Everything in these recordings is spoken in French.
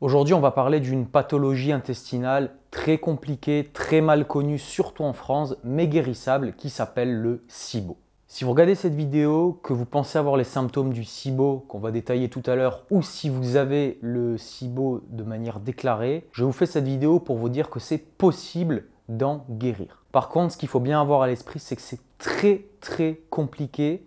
Aujourd'hui, on va parler d'une pathologie intestinale très compliquée, très mal connue, surtout en France, mais guérissable, qui s'appelle le SIBO. Si vous regardez cette vidéo, que vous pensez avoir les symptômes du SIBO qu'on va détailler tout à l'heure, ou si vous avez le SIBO de manière déclarée, je vous fais cette vidéo pour vous dire que c'est possible d'en guérir. Par contre, ce qu'il faut bien avoir à l'esprit, c'est que c'est très très compliqué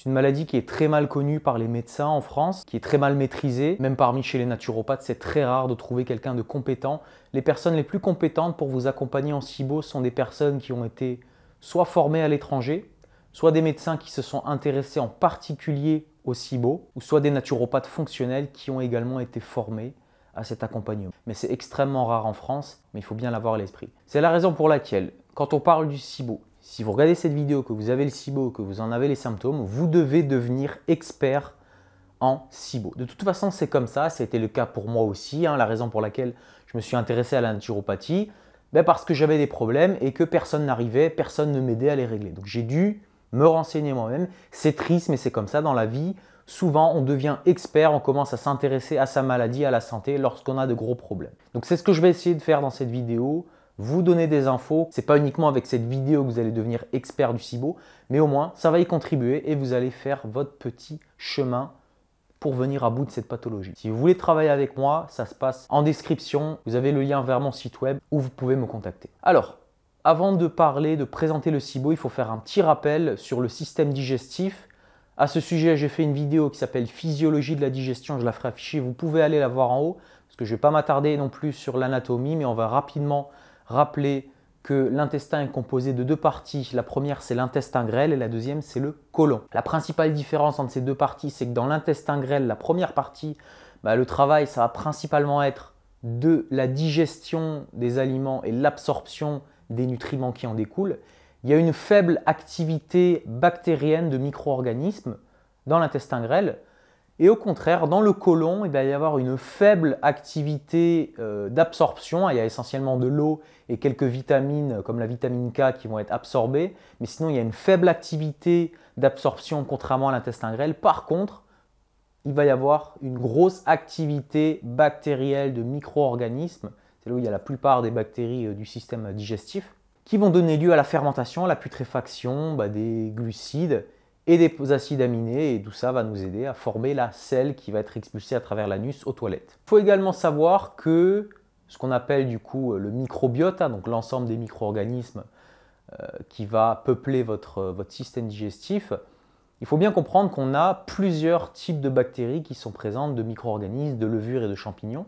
c'est une maladie qui est très mal connue par les médecins en France, qui est très mal maîtrisée. Même parmi chez les naturopathes, c'est très rare de trouver quelqu'un de compétent. Les personnes les plus compétentes pour vous accompagner en SIBO sont des personnes qui ont été soit formées à l'étranger, soit des médecins qui se sont intéressés en particulier au SIBO, ou soit des naturopathes fonctionnels qui ont également été formés à cet accompagnement. Mais c'est extrêmement rare en France, mais il faut bien l'avoir à l'esprit. C'est la raison pour laquelle, quand on parle du SIBO, si vous regardez cette vidéo, que vous avez le SIBO, que vous en avez les symptômes, vous devez devenir expert en SIBO. De toute façon, c'est comme ça. C'était le cas pour moi aussi. Hein, la raison pour laquelle je me suis intéressé à la naturopathie, ben, parce que j'avais des problèmes et que personne n'arrivait, personne ne m'aidait à les régler. Donc j'ai dû me renseigner moi-même. C'est triste, mais c'est comme ça dans la vie. Souvent, on devient expert, on commence à s'intéresser à sa maladie, à la santé lorsqu'on a de gros problèmes. Donc c'est ce que je vais essayer de faire dans cette vidéo vous donner des infos. C'est pas uniquement avec cette vidéo que vous allez devenir expert du SIBO, mais au moins ça va y contribuer et vous allez faire votre petit chemin pour venir à bout de cette pathologie. Si vous voulez travailler avec moi, ça se passe en description. Vous avez le lien vers mon site web où vous pouvez me contacter. Alors, avant de parler, de présenter le SIBO, il faut faire un petit rappel sur le système digestif. À ce sujet, j'ai fait une vidéo qui s'appelle Physiologie de la digestion. Je la ferai afficher. Vous pouvez aller la voir en haut parce que je ne vais pas m'attarder non plus sur l'anatomie, mais on va rapidement Rappelez que l'intestin est composé de deux parties. La première, c'est l'intestin grêle et la deuxième, c'est le côlon. La principale différence entre ces deux parties, c'est que dans l'intestin grêle, la première partie, bah, le travail, ça va principalement être de la digestion des aliments et l'absorption des nutriments qui en découlent. Il y a une faible activité bactérienne de micro-organismes dans l'intestin grêle, et au contraire, dans le côlon, il va y avoir une faible activité euh, d'absorption. Il y a essentiellement de l'eau et quelques vitamines comme la vitamine K qui vont être absorbées. Mais sinon, il y a une faible activité d'absorption contrairement à l'intestin grêle. Par contre, il va y avoir une grosse activité bactérielle de micro-organismes. C'est là où il y a la plupart des bactéries euh, du système digestif qui vont donner lieu à la fermentation, à la putréfaction bah, des glucides et des acides aminés, et tout ça va nous aider à former la selle qui va être expulsée à travers l'anus aux toilettes. Il faut également savoir que ce qu'on appelle du coup euh, le microbiota, donc l'ensemble des micro-organismes euh, qui va peupler euh, votre, système digestif, il faut bien comprendre qu'on a plusieurs types de bactéries qui sont présentes, de micro-organismes, de levures et de champignons,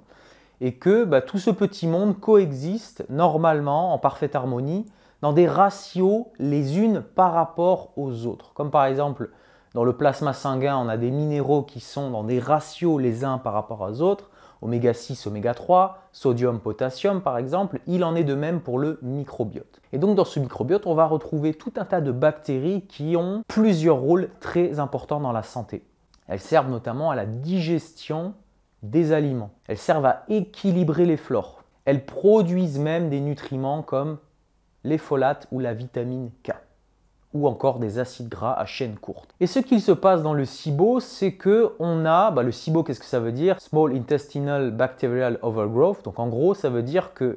et que bah, tout ce petit monde coexiste normalement en parfaite harmonie dans des ratios les unes par rapport aux autres. Comme par exemple, dans le plasma sanguin, on a des minéraux qui sont dans des ratios les uns par rapport aux autres, oméga 6, oméga 3, sodium, potassium par exemple, il en est de même pour le microbiote. Et donc dans ce microbiote, on va retrouver tout un tas de bactéries qui ont plusieurs rôles très importants dans la santé. Elles servent notamment à la digestion des aliments. Elles servent à équilibrer les flores. Elles produisent même des nutriments comme les folates ou la vitamine K, ou encore des acides gras à chaîne courte. Et ce qu'il se passe dans le SIBO, c'est que on a, bah le SIBO, qu'est-ce que ça veut dire Small Intestinal Bacterial Overgrowth. Donc en gros, ça veut dire que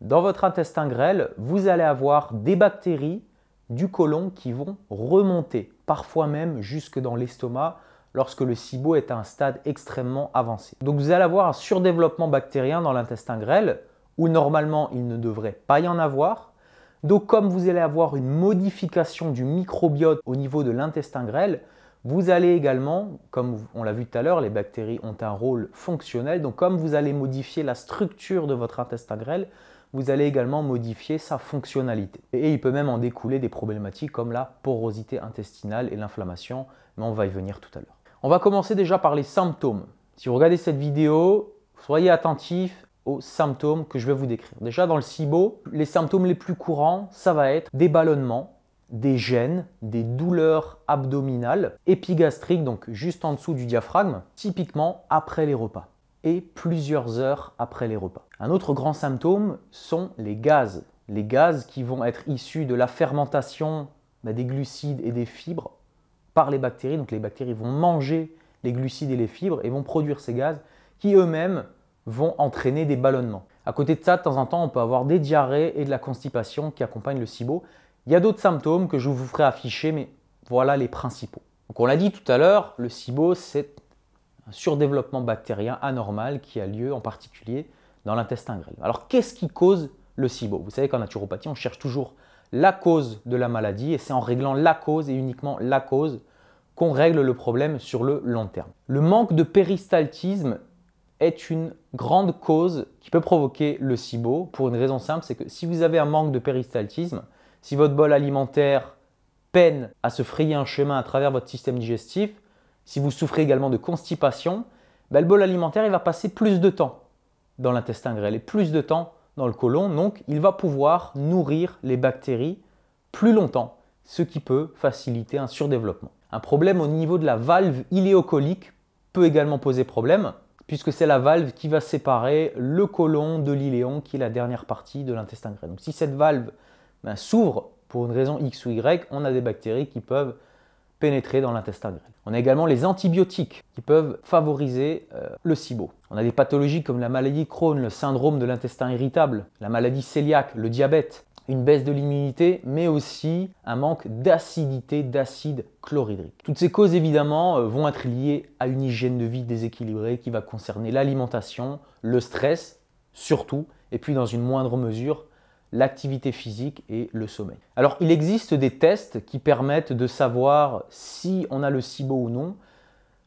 dans votre intestin grêle, vous allez avoir des bactéries du côlon qui vont remonter, parfois même jusque dans l'estomac, lorsque le SIBO est à un stade extrêmement avancé. Donc vous allez avoir un surdéveloppement bactérien dans l'intestin grêle, où normalement il ne devrait pas y en avoir, donc comme vous allez avoir une modification du microbiote au niveau de l'intestin grêle, vous allez également, comme on l'a vu tout à l'heure, les bactéries ont un rôle fonctionnel. Donc comme vous allez modifier la structure de votre intestin grêle, vous allez également modifier sa fonctionnalité. Et il peut même en découler des problématiques comme la porosité intestinale et l'inflammation, mais on va y venir tout à l'heure. On va commencer déjà par les symptômes. Si vous regardez cette vidéo, soyez attentifs aux symptômes que je vais vous décrire. Déjà dans le SIBO, les symptômes les plus courants, ça va être des ballonnements, des gènes, des douleurs abdominales, épigastriques, donc juste en dessous du diaphragme, typiquement après les repas et plusieurs heures après les repas. Un autre grand symptôme sont les gaz. Les gaz qui vont être issus de la fermentation bah, des glucides et des fibres par les bactéries. Donc les bactéries vont manger les glucides et les fibres et vont produire ces gaz qui eux-mêmes vont entraîner des ballonnements. À côté de ça, de temps en temps, on peut avoir des diarrhées et de la constipation qui accompagnent le SIBO. Il y a d'autres symptômes que je vous ferai afficher, mais voilà les principaux. Donc on l'a dit tout à l'heure, le SIBO, c'est un surdéveloppement bactérien anormal qui a lieu en particulier dans l'intestin grêle. Alors qu'est-ce qui cause le SIBO Vous savez qu'en naturopathie, on cherche toujours la cause de la maladie et c'est en réglant la cause et uniquement la cause qu'on règle le problème sur le long terme. Le manque de péristaltisme est une grande cause qui peut provoquer le SIBO pour une raison simple, c'est que si vous avez un manque de péristaltisme, si votre bol alimentaire peine à se frayer un chemin à travers votre système digestif, si vous souffrez également de constipation, ben, le bol alimentaire il va passer plus de temps dans l'intestin grêle et plus de temps dans le côlon, donc il va pouvoir nourrir les bactéries plus longtemps, ce qui peut faciliter un surdéveloppement. Un problème au niveau de la valve iléocolique peut également poser problème, puisque c'est la valve qui va séparer le côlon de l'iléon, qui est la dernière partie de l'intestin grêle. Donc si cette valve ben, s'ouvre pour une raison X ou Y, on a des bactéries qui peuvent pénétrer dans l'intestin grêle. On a également les antibiotiques qui peuvent favoriser euh, le SIBO. On a des pathologies comme la maladie Crohn, le syndrome de l'intestin irritable, la maladie cœliaque, le diabète, une baisse de l'immunité, mais aussi un manque d'acidité, d'acide chlorhydrique. Toutes ces causes évidemment euh, vont être liées à une hygiène de vie déséquilibrée qui va concerner l'alimentation, le stress surtout, et puis dans une moindre mesure l'activité physique et le sommeil. Alors il existe des tests qui permettent de savoir si on a le SIBO ou non.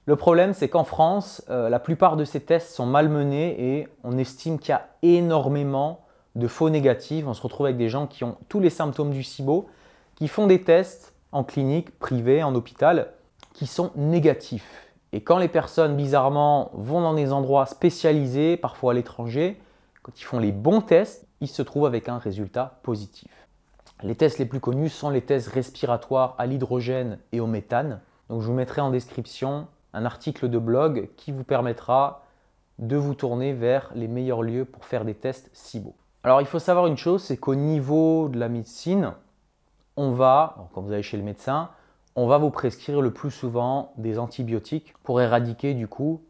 Le problème c'est qu'en France, euh, la plupart de ces tests sont malmenés et on estime qu'il y a énormément de faux négatifs. On se retrouve avec des gens qui ont tous les symptômes du SIBO, qui font des tests en clinique, privée, en hôpital, qui sont négatifs. Et quand les personnes, bizarrement, vont dans des endroits spécialisés, parfois à l'étranger, quand ils font les bons tests, ils se trouvent avec un résultat positif. Les tests les plus connus sont les tests respiratoires à l'hydrogène et au méthane. Donc je vous mettrai en description un article de blog qui vous permettra de vous tourner vers les meilleurs lieux pour faire des tests SIBO. Alors il faut savoir une chose, c'est qu'au niveau de la médecine, on va, quand vous allez chez le médecin, on va vous prescrire le plus souvent des antibiotiques pour éradiquer du coup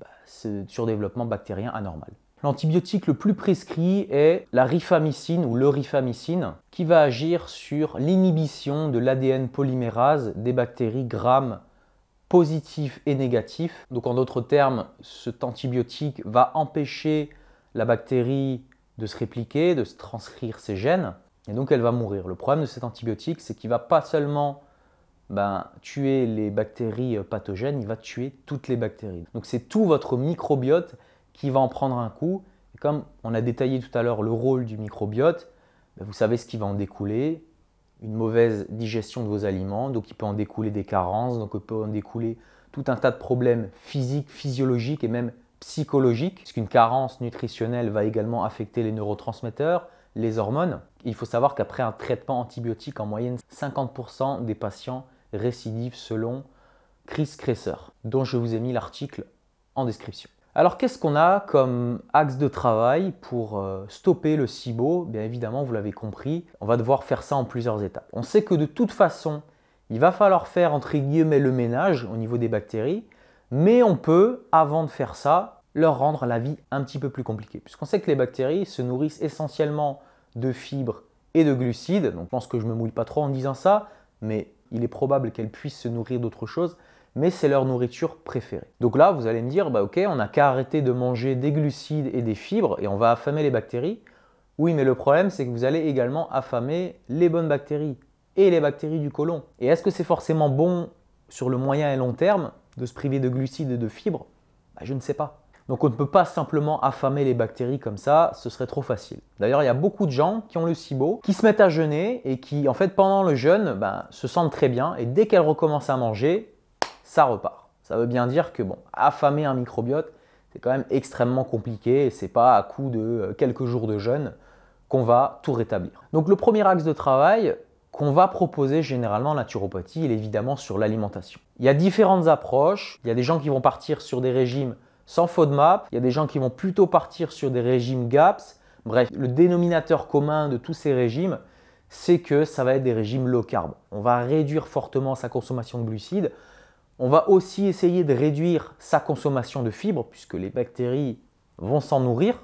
bah, ce surdéveloppement bactérien anormal. L'antibiotique le plus prescrit est la rifamycine ou le qui va agir sur l'inhibition de l'ADN polymérase des bactéries Gram positif et négatif. Donc en d'autres termes, cet antibiotique va empêcher la bactérie de se répliquer, de se transcrire ses gènes, et donc elle va mourir. Le problème de cet antibiotique, c'est qu'il va pas seulement ben, tuer les bactéries euh, pathogènes, il va tuer toutes les bactéries. Donc c'est tout votre microbiote qui va en prendre un coup. Et comme on a détaillé tout à l'heure le rôle du microbiote, ben, vous savez ce qui va en découler, une mauvaise digestion de vos aliments, donc il peut en découler des carences, donc il peut en découler tout un tas de problèmes physiques, physiologiques et même psychologique, puisqu'une carence nutritionnelle va également affecter les neurotransmetteurs, les hormones. Il faut savoir qu'après un traitement antibiotique, en moyenne, 50% des patients récidivent selon Chris Kresser, dont je vous ai mis l'article en description. Alors qu'est-ce qu'on a comme axe de travail pour euh, stopper le SIBO Bien évidemment, vous l'avez compris, on va devoir faire ça en plusieurs étapes. On sait que de toute façon, il va falloir faire entre guillemets le ménage au niveau des bactéries, mais on peut, avant de faire ça, leur rendre la vie un petit peu plus compliquée. Puisqu'on sait que les bactéries se nourrissent essentiellement de fibres et de glucides, donc je pense que je me mouille pas trop en disant ça, mais il est probable qu'elles puissent se nourrir d'autre chose, mais c'est leur nourriture préférée. Donc là, vous allez me dire, bah ok, on n'a qu'à arrêter de manger des glucides et des fibres et on va affamer les bactéries. Oui, mais le problème, c'est que vous allez également affamer les bonnes bactéries et les bactéries du côlon. Et est-ce que c'est forcément bon sur le moyen et long terme de se priver de glucides et de fibres bah, Je ne sais pas. Donc on ne peut pas simplement affamer les bactéries comme ça, ce serait trop facile. D'ailleurs, il y a beaucoup de gens qui ont le SIBO, qui se mettent à jeûner et qui, en fait, pendant le jeûne, bah, se sentent très bien et dès qu'elles recommencent à manger, ça repart. Ça veut bien dire que, bon, affamer un microbiote, c'est quand même extrêmement compliqué et c'est pas à coup de euh, quelques jours de jeûne qu'on va tout rétablir. Donc le premier axe de travail, qu'on va proposer généralement en naturopathie et évidemment sur l'alimentation. Il y a différentes approches. Il y a des gens qui vont partir sur des régimes sans FODMAP. Il y a des gens qui vont plutôt partir sur des régimes GAPS. Bref, le dénominateur commun de tous ces régimes, c'est que ça va être des régimes low carb. On va réduire fortement sa consommation de glucides. On va aussi essayer de réduire sa consommation de fibres, puisque les bactéries vont s'en nourrir.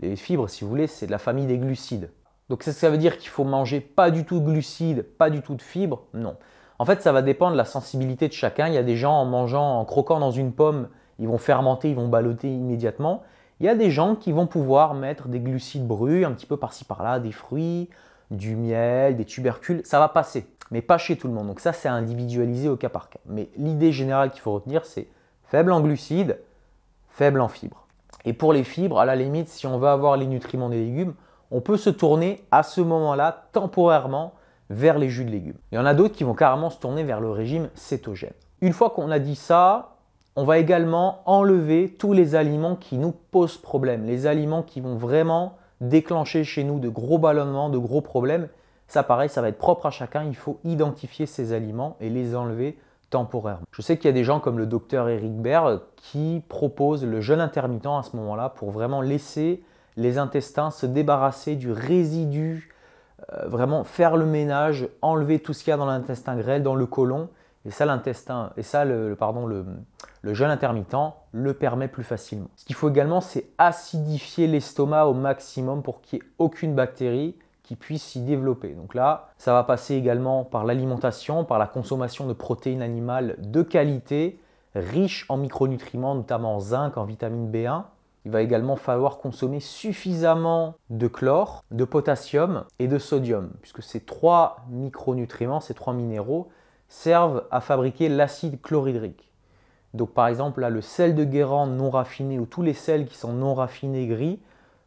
Les fibres, si vous voulez, c'est de la famille des glucides. Donc ça, veut dire qu'il faut manger pas du tout de glucides, pas du tout de fibres Non. En fait, ça va dépendre de la sensibilité de chacun. Il y a des gens en mangeant, en croquant dans une pomme, ils vont fermenter, ils vont balloter immédiatement. Il y a des gens qui vont pouvoir mettre des glucides bruts, un petit peu par-ci par-là, des fruits, du miel, des tubercules. Ça va passer, mais pas chez tout le monde. Donc ça, c'est individualisé au cas par cas. Mais l'idée générale qu'il faut retenir, c'est faible en glucides, faible en fibres. Et pour les fibres, à la limite, si on veut avoir les nutriments des légumes, on peut se tourner à ce moment-là temporairement vers les jus de légumes. Il y en a d'autres qui vont carrément se tourner vers le régime cétogène. Une fois qu'on a dit ça, on va également enlever tous les aliments qui nous posent problème, les aliments qui vont vraiment déclencher chez nous de gros ballonnements, de gros problèmes. Ça pareil, ça va être propre à chacun, il faut identifier ces aliments et les enlever temporairement. Je sais qu'il y a des gens comme le docteur Eric Baird qui proposent le jeûne intermittent à ce moment-là pour vraiment laisser les intestins, se débarrasser du résidu, euh, vraiment faire le ménage, enlever tout ce qu'il y a dans l'intestin grêle, dans le côlon. Et ça, l'intestin, et ça, le, pardon, le, le, jeûne intermittent le permet plus facilement. Ce qu'il faut également, c'est acidifier l'estomac au maximum pour qu'il n'y ait aucune bactérie qui puisse s'y développer. Donc là, ça va passer également par l'alimentation, par la consommation de protéines animales de qualité, riches en micronutriments, notamment en zinc, en vitamine B1, il va également falloir consommer suffisamment de chlore, de potassium et de sodium, puisque ces trois micronutriments, ces trois minéraux, servent à fabriquer l'acide chlorhydrique. Donc par exemple, là, le sel de Guérande non raffiné ou tous les sels qui sont non raffinés gris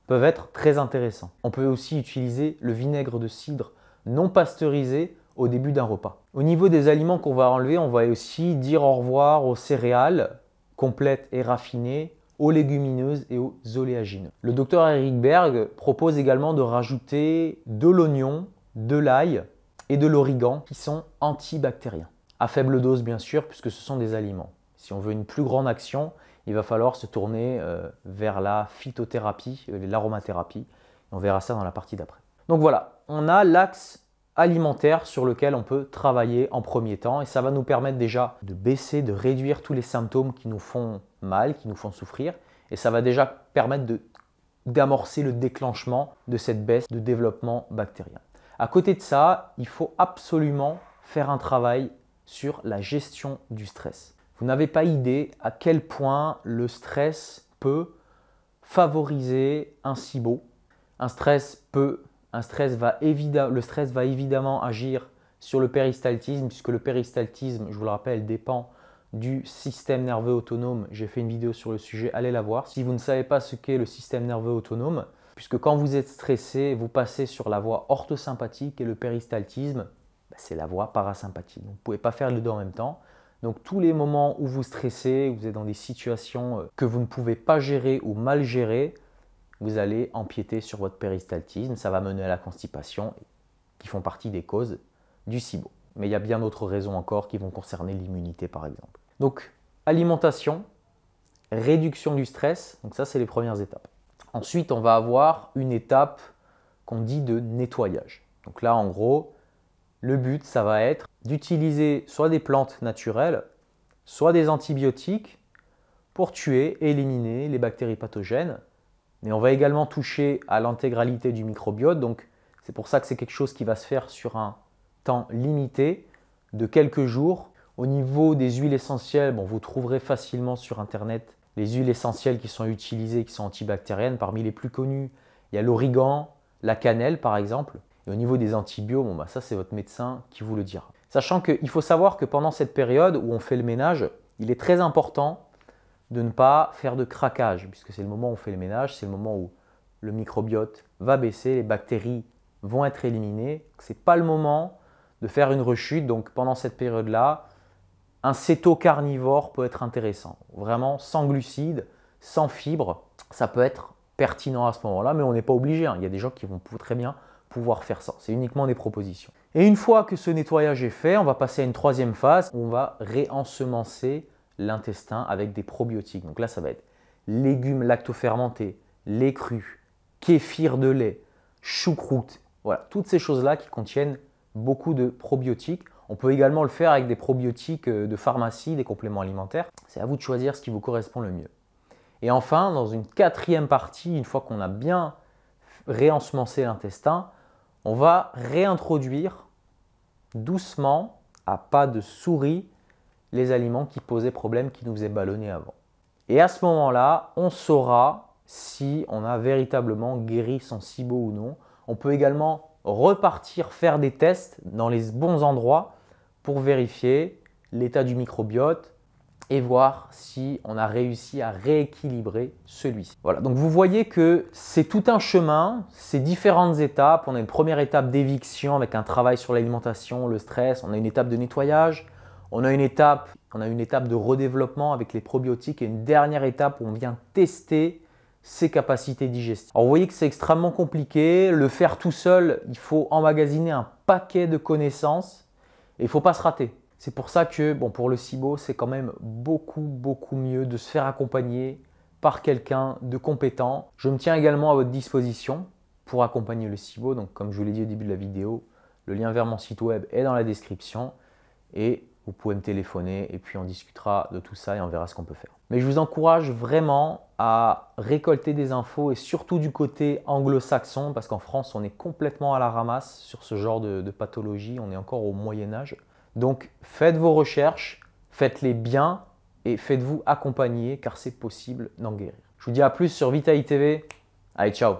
peuvent être très intéressants. On peut aussi utiliser le vinaigre de cidre non pasteurisé au début d'un repas. Au niveau des aliments qu'on va enlever, on va aussi dire au revoir aux céréales complètes et raffinées, aux légumineuses et aux oléagineux. Le docteur Eric Berg propose également de rajouter de l'oignon, de l'ail et de l'origan qui sont antibactériens. À faible dose bien sûr puisque ce sont des aliments. Si on veut une plus grande action, il va falloir se tourner euh, vers la phytothérapie, euh, l'aromathérapie. On verra ça dans la partie d'après. Donc voilà, on a l'axe alimentaire sur lequel on peut travailler en premier temps et ça va nous permettre déjà de baisser, de réduire tous les symptômes qui nous font mal, qui nous font souffrir et ça va déjà permettre d'amorcer le déclenchement de cette baisse de développement bactérien. À côté de ça, il faut absolument faire un travail sur la gestion du stress. Vous n'avez pas idée à quel point le stress peut favoriser un SIBO. Un stress peut stress va le stress va évidemment agir sur le péristaltisme, puisque le péristaltisme, je vous le rappelle, dépend du système nerveux autonome. J'ai fait une vidéo sur le sujet, allez la voir. Si vous ne savez pas ce qu'est le système nerveux autonome, puisque quand vous êtes stressé, vous passez sur la voie orthosympathique et le péristaltisme, bah, c'est la voie parasympathique. vous ne pouvez pas faire les deux en même temps. Donc tous les moments où vous stressez, vous êtes dans des situations euh, que vous ne pouvez pas gérer ou mal gérer, vous allez empiéter sur votre péristaltisme, ça va mener à la constipation, qui font partie des causes du SIBO. Mais il y a bien d'autres raisons encore qui vont concerner l'immunité par exemple. Donc alimentation, réduction du stress, donc ça c'est les premières étapes. Ensuite on va avoir une étape qu'on dit de nettoyage. Donc là en gros, le but ça va être d'utiliser soit des plantes naturelles, soit des antibiotiques pour tuer, et éliminer les bactéries pathogènes mais on va également toucher à l'intégralité du microbiote. Donc c'est pour ça que c'est quelque chose qui va se faire sur un temps limité de quelques jours. Au niveau des huiles essentielles, vous trouverez facilement sur Internet les huiles essentielles qui sont utilisées, qui sont antibactériennes. Parmi les plus connues, il y a l'origan, la cannelle par exemple. Et au niveau des antibiotiques, bon, bah, ça c'est votre médecin qui vous le dira. Sachant qu'il faut savoir que pendant cette période où on fait le ménage, il est très important de ne pas faire de craquage, puisque c'est le moment où on fait le ménage, c'est le moment où le microbiote va baisser, les bactéries vont être éliminées. Ce n'est pas le moment de faire une rechute, donc pendant cette période-là, un céto carnivore peut être intéressant. Vraiment, sans glucides, sans fibres, ça peut être pertinent à ce moment-là, mais on n'est pas obligé. Hein. Il y a des gens qui vont très bien pouvoir faire ça. C'est uniquement des propositions. Et une fois que ce nettoyage est fait, on va passer à une troisième phase on va réensemencer l'intestin avec des probiotiques. Donc là, ça va être légumes lactofermentés, lait cru, kéfir de lait, choucroute. Voilà, toutes ces choses-là qui contiennent beaucoup de probiotiques. On peut également le faire avec des probiotiques euh, de pharmacie, des compléments alimentaires. C'est à vous de choisir ce qui vous correspond le mieux. Et enfin, dans une quatrième partie, une fois qu'on a bien réensemencé l'intestin, on va réintroduire doucement, à pas de souris, les aliments qui posaient problème, qui nous faisaient ballonner avant. Et à ce moment-là, on saura si on a véritablement guéri son SIBO ou non. On peut également repartir faire des tests dans les bons endroits pour vérifier l'état du microbiote et voir si on a réussi à rééquilibrer celui-ci. Voilà, donc vous voyez que c'est tout un chemin, c'est différentes étapes. On a une première étape d'éviction avec un travail sur l'alimentation, le stress, on a une étape de nettoyage, on a une étape, on a une étape de redéveloppement avec les probiotiques et une dernière étape où on vient tester ses capacités digestives. Alors vous voyez que c'est extrêmement compliqué, le faire tout seul, il faut emmagasiner un paquet de connaissances et il faut pas se rater. C'est pour ça que bon pour le SIBO, c'est quand même beaucoup beaucoup mieux de se faire accompagner par quelqu'un de compétent. Je me tiens également à votre disposition pour accompagner le SIBO. Donc comme je vous l'ai dit au début de la vidéo, le lien vers mon site web est dans la description et vous pouvez me téléphoner et puis on discutera de tout ça et on verra ce qu'on peut faire. Mais je vous encourage vraiment à récolter des infos et surtout du côté anglo-saxon parce qu'en France on est complètement à la ramasse sur ce genre de, pathologie, on est encore au Moyen Âge. Donc faites vos recherches, faites-les bien et faites-vous accompagner car c'est possible d'en guérir. Je vous dis à plus sur Vitaï TV. Allez, ciao